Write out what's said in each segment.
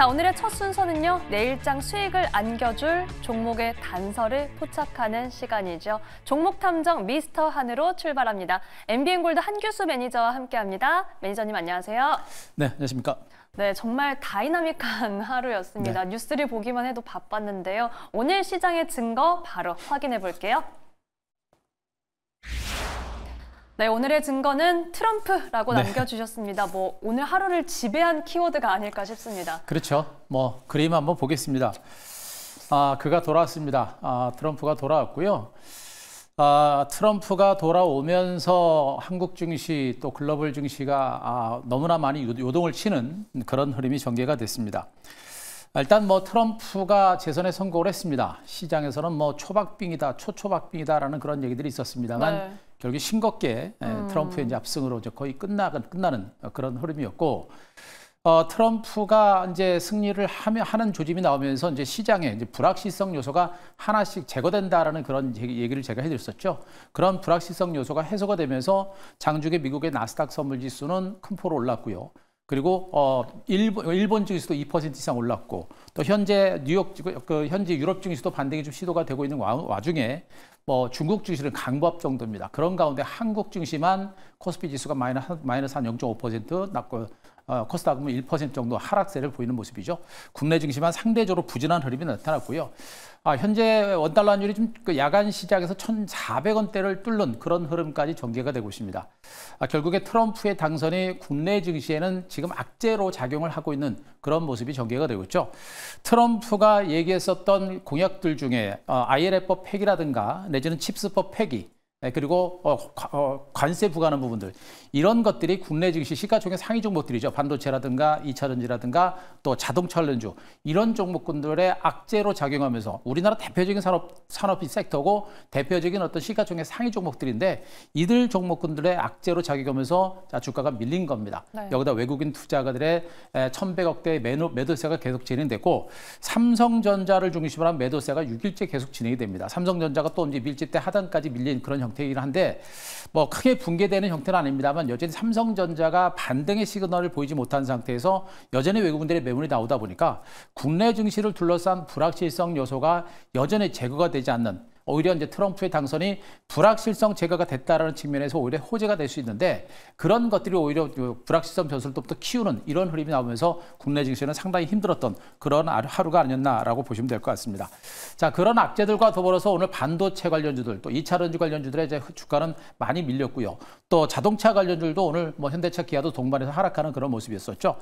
자, 오늘의 첫 순서는요. 내일장 수익을 안겨줄 종목의 단서를 포착하는 시간이죠. 종목 탐정 미스터 한으로 출발합니다. MBN 골드 한규수 매니저와 함께합니다. 매니저님 안녕하세요. 네, 안녕하십니까? 네, 정말 다이나믹한 하루였습니다. 네. 뉴스를 보기만 해도 바빴는데요. 오늘 시장의 증거 바로 확인해 볼게요. 네, 오늘의 증거는 트럼프라고 네. 남겨주셨습니다. 뭐 오늘 하루를 지배한 키워드가 아닐까 싶습니다. 그렇죠. 뭐 그림 한번 보겠습니다. 아, 그가 돌아왔습니다. 아, 트럼프가 돌아왔고요. 아, 트럼프가 돌아오면서 한국 증시 또 글로벌 증시가 아, 너무나 많이 요동을 치는 그런 흐름이 전개가 됐습니다. 일단 뭐 트럼프가 재선에 성공을 했습니다. 시장에서는 뭐 초박빙이다, 초초박빙이다라는 그런 얘기들이 있었습니다만 네. 결국 싱겁게 예, 음. 트럼프의 이제 압승으로 이제 거의 끝나는 끝나는 그런 흐름이었고 어, 트럼프가 이제 승리를 하며 하는 조짐이 나오면서 이제 시장에 이제 불확실성 요소가 하나씩 제거된다라는 그런 얘기를 제가 해드렸었죠. 그런 불확실성 요소가 해소가 되면서 장중에 미국의 나스닥 선물지수는 큰폭로 올랐고요. 그리고 어 일본 일본 증시도 2% 이상 올랐고 또 현재 뉴욕 그 현재 유럽 증시도 반등이 좀 시도가 되고 있는 와, 와중에 뭐 중국 증시는 강보합 정도입니다. 그런 가운데 한국 증시만 코스피 지수가 마이너스, 마이너스 한0.5% 낮고 어, 코스닥은 1% 정도 하락세를 보이는 모습이죠. 국내 증시만 상대적으로 부진한 흐름이 나타났고요. 아, 현재 원달러 환율이 좀 그 야간 시장에서 1,400원대를 뚫는 그런 흐름까지 전개가 되고 있습니다. 아, 결국에 트럼프의 당선이 국내 증시에는 지금 악재로 작용을 하고 있는 그런 모습이 전개가 되고 있죠. 트럼프가 얘기했었던 공약들 중에 어, ILF법 폐기라든가 내지는 칩스법 폐기 네, 그리고 어, 어, 관세 부과하는 부분들 이런 것들이 국내 증시 시가총액 상위 종목들이죠. 반도체라든가 이차전지라든가또 자동차 관련주 이런 종목군들의 악재로 작용하면서 우리나라 대표적인 산업 산업이 섹터고 대표적인 어떤 시가총액 상위 종목들인데 이들 종목군들의 악재로 작용하면서 주가가 밀린 겁니다. 네. 여기다 외국인 투자가들의 1 1 0 0억대 매도, 세가 계속 진행되고 삼성전자를 중심으로 한 매도세가 6일째 계속 진행이 됩니다. 삼성전자가 또 이제 밀집 때 하단까지 밀린 그런 형 형태이긴 한데 뭐 크게 붕괴되는 형태는 아닙니다만 여전히 삼성전자가 반등의 시그널을 보이지 못한 상태에서 여전히 외국인들의 매물이 나오다 보니까 국내 증시를 둘러싼 불확실성 요소가 여전히 제거가 되지 않는 오히려 이제 트럼프의 당선이 불확실성 제거가 됐다라는 측면에서 오히려 호재가 될 수 있는데 그런 것들이 오히려 불확실성 변수를 또 키우는 이런 흐름이 나오면서 국내 증시는 상당히 힘들었던 그런 하루가 아니었나라고 보시면 될 것 같습니다. 자 그런 악재들과 더불어서 오늘 반도체 관련주들 또 2차전지 관련주들의 주가는 많이 밀렸고요. 또 자동차 관련주도 오늘 뭐 현대차, 기아도 동반해서 하락하는 그런 모습이었었죠.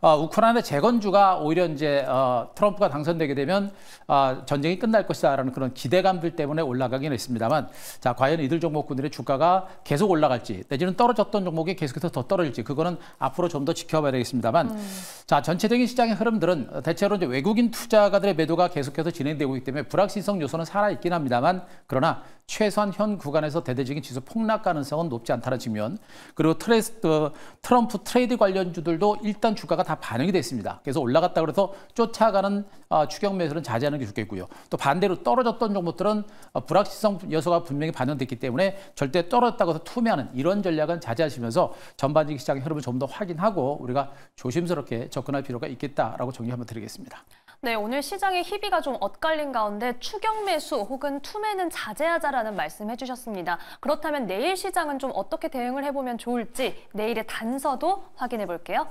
어, 우크라이나 재건주가 오히려 이제 어, 트럼프가 당선되게 되면 어, 전쟁이 끝날 것이다라는 그런 기대감들 때문에 올라가긴 했습니다만, 자 과연 이들 종목군들의 주가가 계속 올라갈지 내지는 떨어졌던 종목이 계속해서 더 떨어질지 그거는 앞으로 좀 더 지켜봐야 되겠습니다만, 음. 자 전체적인 시장의 흐름들은 대체로 이제 외국인 투자가들의 매도가 계속해서 진행되고 있기 때문에 불확실성 요소는 살아 있긴 합니다만, 그러나 최소한 현 구간에서 대대적인 지수 폭락 가능성은 높지 않다. 사라지면 그리고 트레스트, 어, 럼프 트레이드 관련주들도 일단 주가가 다 반영이 됐습니다. 그래서 올라갔다 그래서 쫓아가는 아, 추격 매수는 자제하는 게 좋겠고요. 또 반대로 떨어졌던 종목들은 어, 불확실성 요소가 분명히 반영됐기 때문에 절대 떨어졌다고 해서 투매하는 이런 전략은 자제하시면서 전반적인 시장의 흐름을 좀 더 확인하고 우리가 조심스럽게 접근할 필요가 있겠다라고 정리 한번 드리겠습니다. 네, 오늘 시장의 희비가 좀 엇갈린 가운데 추격 매수 혹은 투매는 자제하자라는 말씀 해주셨습니다. 그렇다면 내일 시장은 좀 어떻게 대응을 해보면 좋을지 내일의 단서도 확인해 볼게요.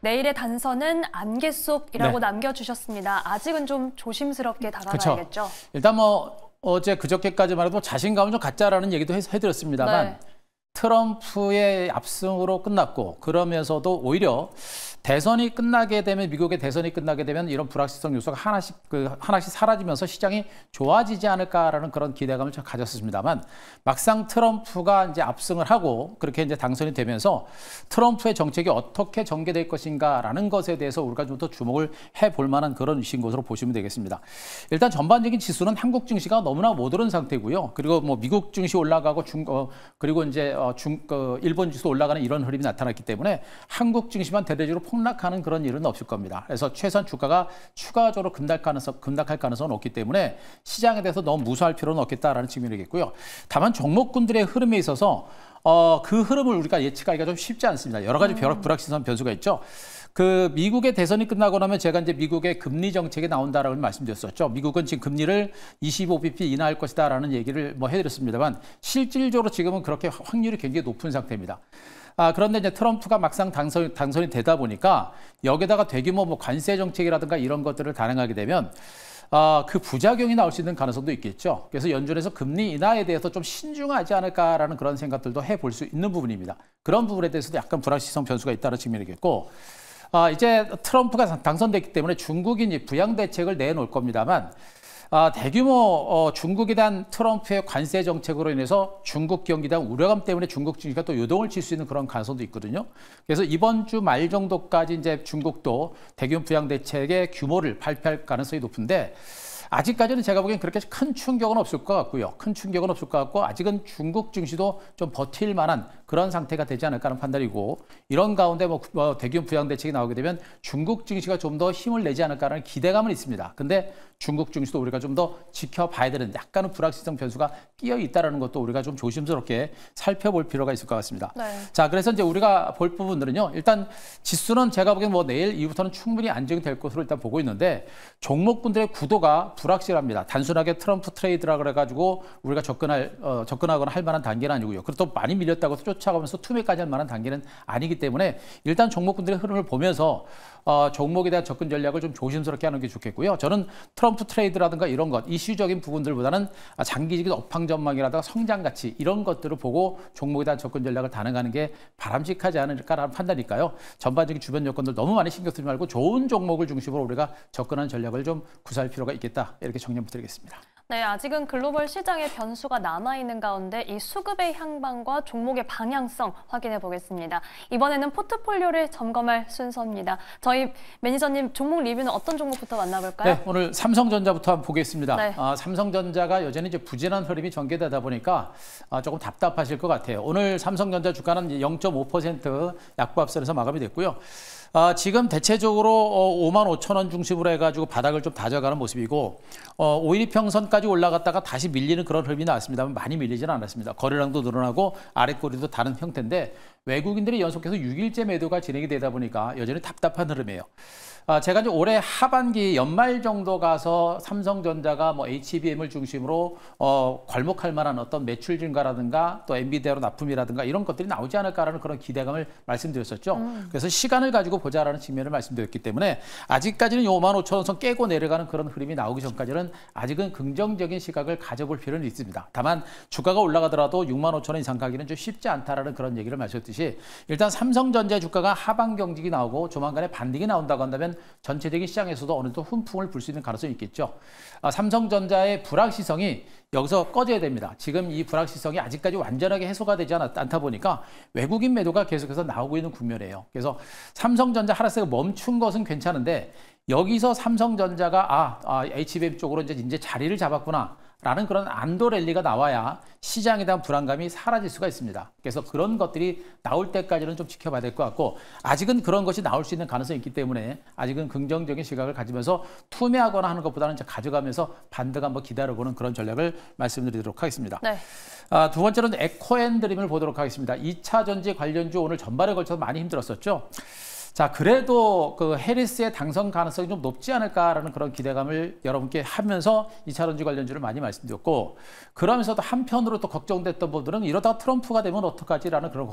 내일의 단서는 안개 속이라고 네. 남겨주셨습니다. 아직은 좀 조심스럽게 다가가야겠죠. 일단 뭐 어제 그저께까지말 해도 뭐 자신감을좀갖자라는 얘기도 해, 드렸습니다만 네. 트럼프의 압승으로 끝났고 그러면서도 오히려 대선이 끝나게 되면 미국의 대선이 끝나게 되면 이런 불확실성 요소가 하나씩 그 하나씩 사라지면서 시장이 좋아지지 않을까라는 그런 기대감을 좀 가졌습니다만 막상 트럼프가 이제 압승을 하고 그렇게 이제 당선이 되면서 트럼프의 정책이 어떻게 전개될 것인가라는 것에 대해서 우리가 좀 더 주목을 해볼 만한 그런 이신 것으로 보시면 되겠습니다. 일단 전반적인 지수는 한국 증시가 너무나 못 오른 상태고요. 그리고 뭐 미국 증시 올라가고 중 어, 그리고 이제 어, 중, 그 일본 지수 올라가는 이런 흐름이 나타났기 때문에 한국 증시만 대대적으로 폭락하는 그런 일은 없을 겁니다. 그래서 최소한 주가가 추가적으로 급락 가능성, 급락할 가능성은 없기 때문에 시장에 대해서 너무 무수할 필요는 없겠다라는 측면이겠고요. 다만 종목군들의 흐름에 있어서 어, 그 흐름을 우리가 예측하기가 좀 쉽지 않습니다. 여러 가지 음. 불확실성 변수가 있죠. 그 미국의 대선이 끝나고 나면 제가 이제 미국의 금리 정책이 나온다라고 말씀드렸었죠. 미국은 지금 금리를 25bp 인하할 것이다라는 얘기를 뭐 해드렸습니다만 실질적으로 지금은 그렇게 확률이 굉장히 높은 상태입니다. 아, 그런데 이제 트럼프가 막상 당선, 당선이 되다 보니까 여기다가 대규모 뭐 관세 정책이라든가 이런 것들을 단행하게 되면 아, 그 부작용이 나올 수 있는 가능성도 있겠죠. 그래서 연준에서 금리 인하에 대해서 좀 신중하지 않을까라는 그런 생각들도 해볼 수 있는 부분입니다. 그런 부분에 대해서도 약간 불확실성 변수가 있다는 측면이겠고 아, 이제 트럼프가 당선됐기 때문에 중국인이 부양 대책을 내놓을 겁니다만 아, 대규모 어, 중국에 대한 트럼프의 관세 정책으로 인해서 중국 경기에 대한 우려감 때문에 중국 경기가 또 요동을 칠 수 있는 그런 가능성도 있거든요. 그래서 이번 주 말 정도까지 이제 중국도 대규모 부양 대책의 규모를 발표할 가능성이 높은데 아직까지는 제가 보기엔 그렇게 큰 충격은 없을 것 같고요. 큰 충격은 없을 것 같고 아직은 중국 증시도 좀 버틸 만한 그런 상태가 되지 않을까 하는 판단이고 이런 가운데 뭐 어, 대규모 부양 대책이 나오게 되면 중국 증시가 좀 더 힘을 내지 않을까라는 기대감은 있습니다. 근데 중국 증시도 우리가 좀 더 지켜봐야 되는 약간은 불확실성 변수가 끼어 있다라는 것도 우리가 좀 조심스럽게 살펴볼 필요가 있을 것 같습니다. 네. 자, 그래서 이제 우리가 볼 부분들은요. 일단 지수는 제가 보기엔 뭐 내일 이후부터는 충분히 안정될 것으로 일단 보고 있는데 종목분들의 구도가 불확실합니다. 단순하게 트럼프 트레이드라 그래가지고 우리가 접근할 어, 접근하거나 할 만한 단계는 아니고요. 그렇다고 많이 밀렸다고 쫓아가면서 투매까지 할 만한 단계는 아니기 때문에 일단 종목군들의 흐름을 보면서 어, 종목에 대한 접근 전략을 좀 조심스럽게 하는 게 좋겠고요. 저는 트럼프 트레이드라든가 이런 것, 이슈적인 부분들보다는 장기적인 업황 전망이라든가 성장 가치 이런 것들을 보고 종목에 대한 접근 전략을 단행하는 게 바람직하지 않을까라는 판단이니까요. 전반적인 주변 여건들 너무 많이 신경 쓰지 말고 좋은 종목을 중심으로 우리가 접근하는 전략을 좀 구사할 필요가 있겠다. 이렇게 정리 부탁드리겠습니다. 네, 아직은 글로벌 시장의 변수가 남아있는 가운데 이 수급의 향방과 종목의 방향성 확인해 보겠습니다. 이번에는 포트폴리오를 점검할 순서입니다. 저희 매니저님 종목 리뷰는 어떤 종목부터 만나볼까요? 네, 오늘 삼성전자부터 한번 보겠습니다. 네. 아, 삼성전자가 여전히 이제 부진한 흐름이 전개되다 보니까 아, 조금 답답하실 것 같아요. 오늘 삼성전자 주가는 0.5% 약보 앞선에서 마감이 됐고요. 아, 지금 대체적으로 어, 5만 5천 원 중심으로 해가지고 바닥을 좀 다져가는 모습이고 어, 5일 평선까지 올라갔다가 다시 밀리는 그런 흐름이 나왔습니다만 많이 밀리지는 않았습니다. 거래량도 늘어나고 아래 꼬리도 다른 형태인데 외국인들이 연속해서 6일째 매도가 진행이 되다 보니까 여전히 답답한 흐름이에요. 아, 제가 이제 올해 하반기 연말 정도 가서 삼성전자가 뭐 HBM을 중심으로 어, 괄목할 만한 어떤 매출 증가라든가 또 엔비디아로 납품이라든가 이런 것들이 나오지 않을까라는 그런 기대감을 말씀드렸었죠. 음. 그래서 시간을 가지고 보자라는 측면을 말씀드렸기 때문에 아직까지는 5만 5천 원선 깨고 내려가는 그런 흐름이 나오기 전까지는 아직은 긍정적인 시각을 가져볼 필요는 있습니다. 다만 주가가 올라가더라도 6만 5천 원 이상 가기는 좀 쉽지 않다라는 그런 얘기를 말씀드렸습니다. 말씀듯이 일단 삼성전자 주가가 하반 경직이 나오고 조만간에 반등이 나온다고 한다면 전체적인 시장에서도 어느 정도 훈풍을 불 수 있는 가능성이 있겠죠. 아, 삼성전자의 불확실성이 여기서 꺼져야 됩니다. 지금 이불확실성이 아직까지 완전하게 해소가 되지 않았, 않다 보니까 외국인 매도가 계속해서 나오고 있는 국면이에요. 그래서 삼성전자 하락세가 멈춘 것은 괜찮은데 여기서 삼성전자가 아, 아 HBM 쪽으로 이제, 이제 자리를 잡았구나. 라는 그런 안도 랠리가 나와야 시장에 대한 불안감이 사라질 수가 있습니다. 그래서 그런 것들이 나올 때까지는 좀 지켜봐야 될 것 같고 아직은 그런 것이 나올 수 있는 가능성이 있기 때문에 아직은 긍정적인 시각을 가지면서 투매하거나 하는 것보다는 이제 가져가면서 반등 한번 기다려보는 그런 전략을 말씀드리도록 하겠습니다. 네. 아, 두 번째로는 에코앤드림을 보도록 하겠습니다. 2차 전지 관련주 오늘 전반에 걸쳐서 많이 힘들었었죠. 자, 그래도 그 해리스의 당선 가능성이 좀 높지 않을까라는 그런 기대감을 여러분께 하면서 이차전지 관련주를 많이 말씀드렸고, 그러면서도 한편으로 또 걱정됐던 분들은 이러다 트럼프가 되면 어떡하지라는 그런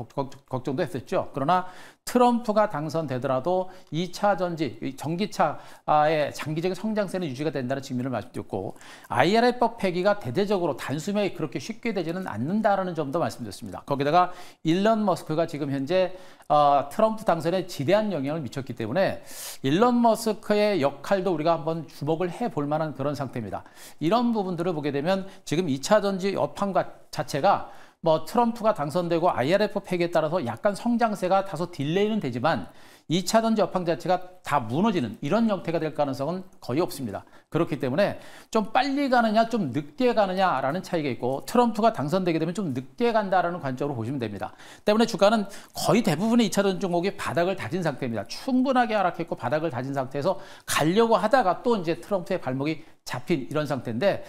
걱정도 했었죠. 그러나 트럼프가 당선되더라도 2차 전지, 전기차의 장기적인 성장세는 유지가 된다는 측면을 말씀드렸고, i r f 법 폐기가 대대적으로 단숨에 그렇게 쉽게 되지는 않는다라는 점도 말씀드렸습니다. 거기다가 일론 머스크가 지금 현재 어, 트럼프 당선에 지대한 영향을 미쳤기 때문에 일론 머스크의 역할도 우리가 한번 주목을 해볼 만한 그런 상태입니다. 이런 부분들을 보게 되면 지금 2차 전지 여판 자체가 뭐 트럼프가 당선되고 IRF 폐기에 따라서 약간 성장세가 다소 딜레이는 되지만 2차 전지 업황 자체가 다 무너지는 이런 형태가 될 가능성은 거의 없습니다. 그렇기 때문에 좀 빨리 가느냐 좀 늦게 가느냐라는 차이가 있고 트럼프가 당선되게 되면 좀 늦게 간다라는 관점으로 보시면 됩니다. 때문에 주가는 거의 대부분의 2차 전지 종목이 바닥을 다진 상태입니다. 충분하게 하락했고 바닥을 다진 상태에서 가려고 하다가 또 이제 트럼프의 발목이 잡힌 이런 상태인데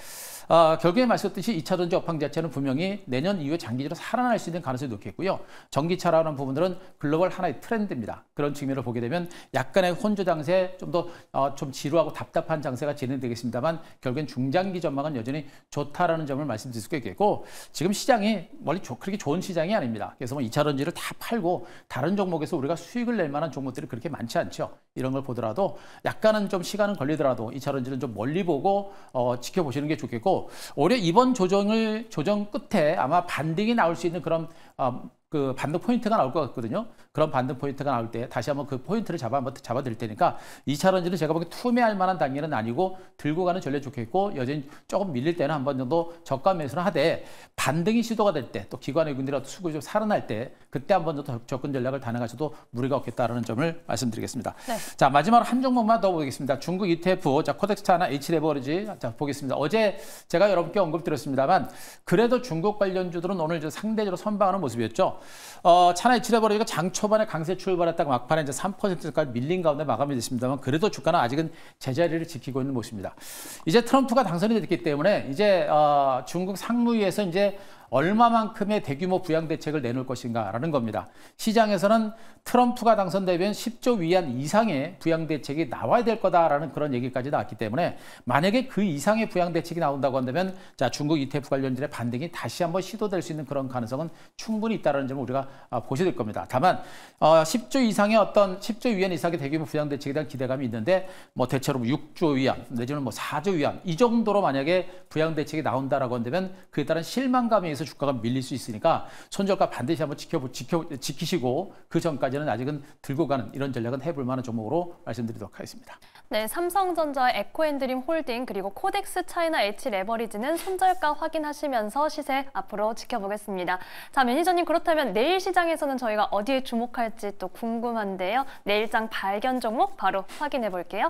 아, 결국에 말씀드렸듯이 2차전지 업황 자체는 분명히 내년 이후에 장기적으로 살아날 수 있는 가능성이 높겠고요. 전기차라는 부분들은 글로벌 하나의 트렌드입니다. 그런 측면을 보게 되면 약간의 혼조 장세, 좀더 어, 좀 지루하고 답답한 장세가 진행되겠습니다만 결국엔 중장기 전망은 여전히 좋다라는 점을 말씀드릴 수가 있겠고 지금 시장이 멀리 좋, 그렇게 좋은 시장이 아닙니다. 그래서 뭐 2차전지를 다 팔고 다른 종목에서 우리가 수익을 낼 만한 종목들이 그렇게 많지 않죠. 이런 걸 보더라도 약간은 좀 시간은 걸리더라도 이차 론지는 좀 멀리 보고 어, 지켜보시는 게 좋겠고 올해 이번 조정을 조정 끝에 아마 반등이 나올 수 있는 그런 어, 그 반등 포인트가 나올 것 같거든요. 그런 반등 포인트가 나올 때 다시 한번 그 포인트를 잡아 한번 잡아드릴 테니까 2차전지는 제가 보기 투매할 만한 단계는 아니고 들고 가는 전략 좋겠고 여전히 조금 밀릴 때는 한 번 정도 저가 매수를 하되 반등이 시도가 될 때 또 기관 의군들이라도 수급이 좀 살아날 때 그때 한 번 더 접근 전략을 단행하셔도 무리가 없겠다라는 점을 말씀드리겠습니다. 네. 자 마지막으로 한 종목만 더 보겠습니다. 중국 ETF 자 코덱스차나 H레버리지 자 보겠습니다. 어제 제가 여러분께 언급드렸습니다만 그래도 중국 관련주들은 오늘 상대적으로 선방하는 모습이었죠. 어, 차나 H레버리지가 장초 초반에 강세 출발했다가 막판에 이제 3%까지 밀린 가운데 마감이 됐습니다만 그래도 주가는 아직은 제자리를 지키고 있는 모습입니다. 이제 트럼프가 당선이 됐기 때문에 이제 어, 중국 상무위에서 이제 얼마만큼의 대규모 부양 대책을 내놓을 것인가라는 겁니다. 시장에서는 트럼프가 당선되면 10조 위안 이상의 부양 대책이 나와야 될 거다라는 그런 얘기까지 나왔기 때문에 만약에 그 이상의 부양 대책이 나온다고 한다면 자 중국 ETF 관련주의 반등이 다시 한번 시도될 수 있는 그런 가능성은 충분히 있다는 라 점을 우리가 아, 보셔야 될 겁니다. 다만 어, 10조 이상의 어떤 10조 위안 이상의 대규모 부양 대책에 대한 기대감이 있는데 뭐 대체로 6조 뭐 위안 내지는 뭐 4조 위안 이 정도로 만약에 부양 대책이 나온다라고 한다면 그에 따른 실망감이 상황에서 주가가 밀릴 수 있으니까 손절가 반드시 한번 지켜보, 지켜, 지키시고 그 전까지는 아직은 들고 가는 이런 전략은 해볼 만한 종목으로 말씀드리도록 하겠습니다. 네, 삼성전자 에코앤드림 홀딩 그리고 코덱스 차이나 H 레버리지는 손절가 확인하시면서 시세 앞으로 지켜보겠습니다. 자, 매니저님 그렇다면 내일 시장에서는 저희가 어디에 주목할지 또 궁금한데요. 내일장 발견 종목 바로 확인해 볼게요.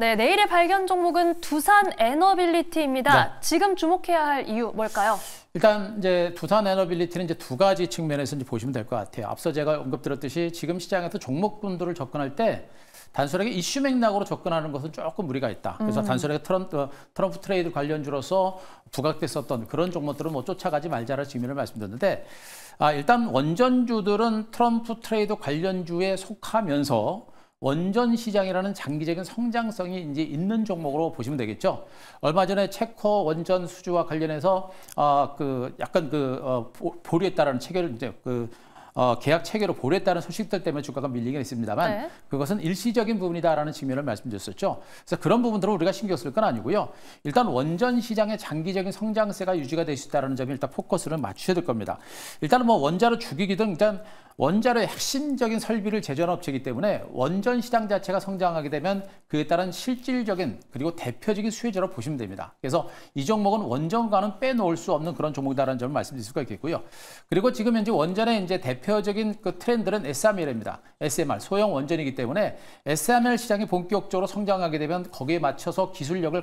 네, 내일의 발견 종목은 두산 에너빌리티입니다. 네. 지금 주목해야 할 이유 뭘까요? 일단 이제 두산 에너빌리티는 이제 두 가지 측면에서 이제 보시면 될 것 같아요. 앞서 제가 언급드렸듯이 지금 시장에서 종목분들을 접근할 때 단순하게 이슈 맥락으로 접근하는 것은 조금 무리가 있다. 그래서 음. 단순하게 트럼프, 어, 트럼프 트레이드 관련주로서 부각됐었던 그런 종목들은 뭐 쫓아가지 말자라는 측면을 말씀드렸는데 아, 일단 원전주들은 트럼프 트레이드 관련주에 속하면서 원전 시장이라는 장기적인 성장성이 이제 있는 종목으로 보시면 되겠죠. 얼마 전에 체코 원전 수주와 관련해서 아그 약간 그 어, 보류했다라는 체결 이제 그 어, 계약 체결을 보류했다는 소식들 때문에 주가가 밀리긴 했습니다만 네. 그것은 일시적인 부분이다라는 측면을 말씀드렸었죠. 그래서 그런 부분들은 우리가 신경 쓸 건 아니고요. 일단 원전 시장의 장기적인 성장세가 유지가 될 수 있다는 점에 일단 포커스를 맞추셔야 될 겁니다. 일단은 뭐 원자로 죽이기든 일단 원자로의 핵심적인 설비를 제조하는 업체이기 때문에 원전 시장 자체가 성장하게 되면 그에 따른 실질적인 그리고 대표적인 수혜자로 보시면 됩니다. 그래서 이 종목은 원전과는 빼놓을 수 없는 그런 종목이다라는 점을 말씀드릴 수가 있겠고요. 그리고 지금 현재 원전의 이제 대표 대표적인 그 트렌드는 SMR입니다. SMR 소형 원전이기 때문에 SMR 시장이 본격적으로 성장하게 되면 거기에 맞춰서 기술력을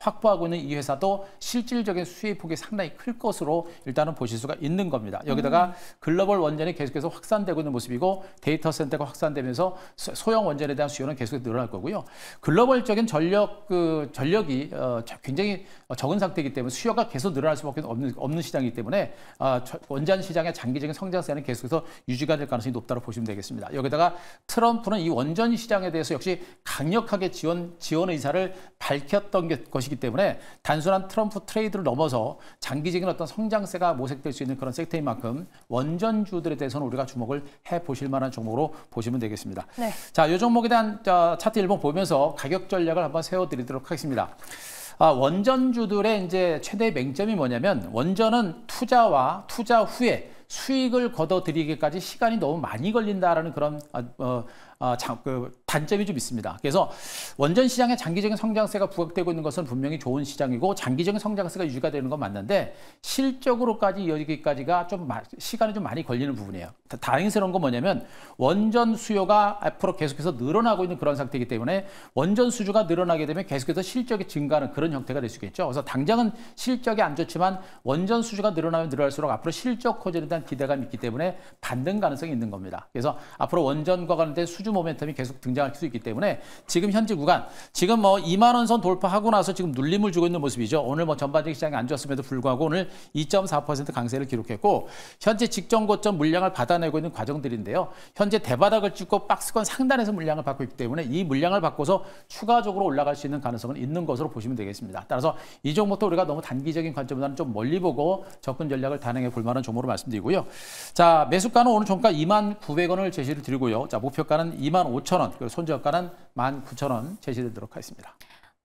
확보하고 있는 이 회사도 실질적인 수혜 폭이 상당히 클 것으로 일단은 보실 수가 있는 겁니다. 여기다가 음. 글로벌 원전이 계속해서 확산되고 있는 모습이고 데이터 센터가 확산되면서 소형 원전에 대한 수요는 계속 늘어날 거고요. 글로벌적인 전력 그 전력이 어, 굉장히 적은 상태이기 때문에 수요가 계속 늘어날 수밖에 없는 없는 시장이기 때문에 어, 원전 시장의 장기적인 성장세는 계속해서 유지가 될 가능성이 높다고 보시면 되겠습니다. 여기다가 트럼프는 이 원전 시장에 대해서 역시 강력하게 지원 지원 의사를 밝혔던 것이기 때문에 단순한 트럼프 트레이드를 넘어서 장기적인 어떤 성장세가 모색될 수 있는 그런 섹터인 만큼 원전주들에 대해서는 우리가 주목을 해 보실 만한 종목으로 보시면 되겠습니다. 네. 자, 요 종목에 대한 차트 1번 보면서 가격 전략을 한번 세워 드리도록 하겠습니다. 아, 원전주들의 이제 최대 맹점이 뭐냐면 원전은 투자와 투자 후에 수익을 거둬들이기까지 시간이 너무 많이 걸린다라는 그런 어, 어, 어 장, 그 단점이 좀 있습니다. 그래서 원전 시장의 장기적인 성장세가 부각되고 있는 것은 분명히 좋은 시장이고 장기적인 성장세가 유지가 되는 건 맞는데 실적으로까지 이어지기까지가 좀 시간이 좀 많이 걸리는 부분이에요. 다행스러운 건 뭐냐면 원전 수요가 앞으로 계속해서 늘어나고 있는 그런 상태이기 때문에 원전 수주가 늘어나게 되면 계속해서 실적이 증가하는 그런 형태가 될 수 있겠죠. 그래서 당장은 실적이 안 좋지만 원전 수주가 늘어나면 늘어날수록 앞으로 실적 호재에 대한 기대감이 있기 때문에 반등 가능성이 있는 겁니다. 그래서 앞으로 원전과 관련된 수주 모멘텀이 계속 등장 발생할 수 있기 때문에 지금 현재 구간 지금 뭐 2만 원선 돌파하고 나서 지금 눌림을 주고 있는 모습이죠. 오늘 뭐 전반적인 시장이 안 좋았음에도 불구하고 오늘 2.4% 강세를 기록했고 현재 직전 고점 물량을 받아내고 있는 과정들인데요. 현재 대바닥을 찍고 박스권 상단에서 물량을 받고 있기 때문에 이 물량을 받고서 추가적으로 올라갈 수 있는 가능성은 있는 것으로 보시면 되겠습니다. 따라서 이 종목도 우리가 너무 단기적인 관점보다는 좀 멀리 보고 접근 전략을 단행해 볼 만한 종목으로 말씀드리고요. 자, 매수가는 오늘 종가 2만 900원을 제시를 드리고요. 자, 목표가는 2만 5천 원. 손저가는 19,000원 제시되도록 하겠습니다.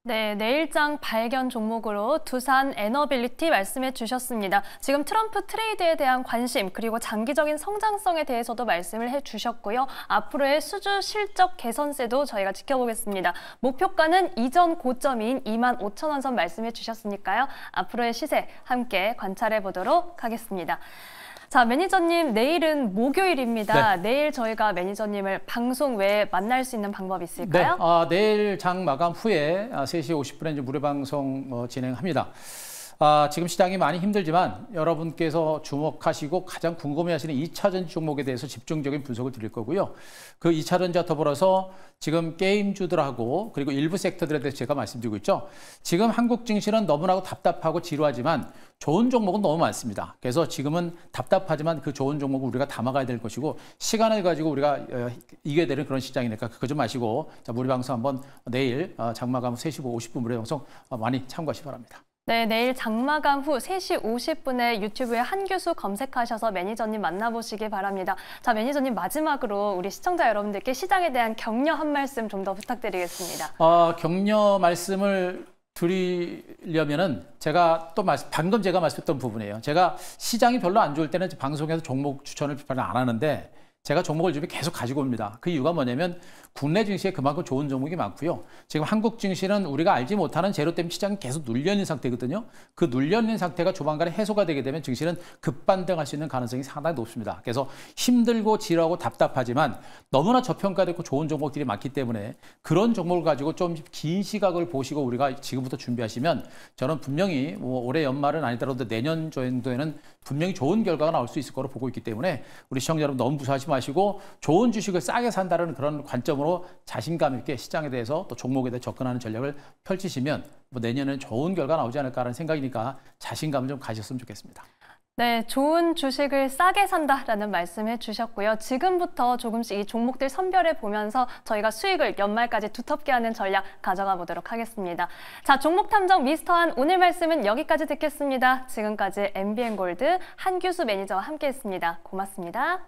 네, 내일장 발견 종목으로 두산 에너빌리티 말씀해 주셨습니다. 지금 트럼프 트레이드에 대한 관심 그리고 장기적인 성장성에 대해서도 말씀을 해 주셨고요. 앞으로의 수주 실적 개선세도 저희가 지켜보겠습니다. 목표가는 이전 고점인 2만 5천 원선 말씀해 주셨으니까요. 앞으로의 시세 함께 관찰해 보도록 하겠습니다. 자, 매니저님, 내일은 목요일입니다. 네. 내일 저희가 매니저님을 방송 외에 만날 수 있는 방법이 있을까요? 네. 아, 내일 장 마감 후에 3시 아, 50분에 무료방송 어, 진행합니다. 아, 지금 시장이 많이 힘들지만 여러분께서 주목하시고 가장 궁금해하시는 2차전지 종목에 대해서 집중적인 분석을 드릴 거고요. 그 2차전지와 더불어서 지금 게임주들하고 그리고 일부 섹터들에 대해서 제가 말씀드리고 있죠. 지금 한국 증시는 너무나도 답답하고 지루하지만 좋은 종목은 너무 많습니다. 그래서 지금은 답답하지만 그 좋은 종목을 우리가 담아가야 될 것이고 시간을 가지고 우리가 어, 이겨야 되는 그런 시장이니까 그거 좀 아시고 자, 우리 방송 한번 내일 어, 장마감 3시 50분 무료 방송 어, 많이 참고하시 기 바랍니다. 네, 내일 장마감 후 3시 50분에 유튜브에 한교수 검색하셔서 매니저님 만나보시기 바랍니다. 자, 매니저님 마지막으로 우리 시청자 여러분들께 시장에 대한 격려 한 말씀 좀 더 부탁드리겠습니다. 어, 격려 말씀을 드리려면은 제가 또말 방금 제가 말씀했던 부분이에요. 제가 시장이 별로 안 좋을 때는 방송에서 종목 추천을 비판을 안 하는데 제가 종목을 좀 계속 가지고 옵니다. 그 이유가 뭐냐면 국내 증시에 그만큼 좋은 종목이 많고요. 지금 한국 증시는 우리가 알지 못하는 제로 때문에 시장이 계속 눌려있는 상태거든요. 그 눌려있는 상태가 조만간에 해소가 되게 되면 증시는 급반등할 수 있는 가능성이 상당히 높습니다. 그래서 힘들고 지루하고 답답하지만 너무나 저평가되고 좋은 종목들이 많기 때문에 그런 종목을 가지고 좀 긴 시각을 보시고 우리가 지금부터 준비하시면 저는 분명히 뭐 올해 연말은 아니더라도 내년 정도에는 분명히 좋은 결과가 나올 수 있을 거로 보고 있기 때문에 우리 시청자 여러분 너무 무사하지 마시고 좋은 주식을 싸게 산다는 그런 관점으로 자신감 있게 시장에 대해서 또 종목에 대해 접근하는 전략을 펼치시면 뭐 내년에는 좋은 결과 가 나오지 않을까라는 생각이니까 자신감을 좀가졌으면 좋겠습니다. 네, 좋은 주식을 싸게 산다라는 말씀해 주셨고요. 지금부터 조금씩 이 종목들 선별해 보면서 저희가 수익을 연말까지 두텁게 하는 전략 가져가 보도록 하겠습니다. 자, 종목 탐정 미스터한 오늘 말씀은 여기까지 듣겠습니다. 지금까지 MBN 골드 한규수 매니저와 함께했습니다. 고맙습니다.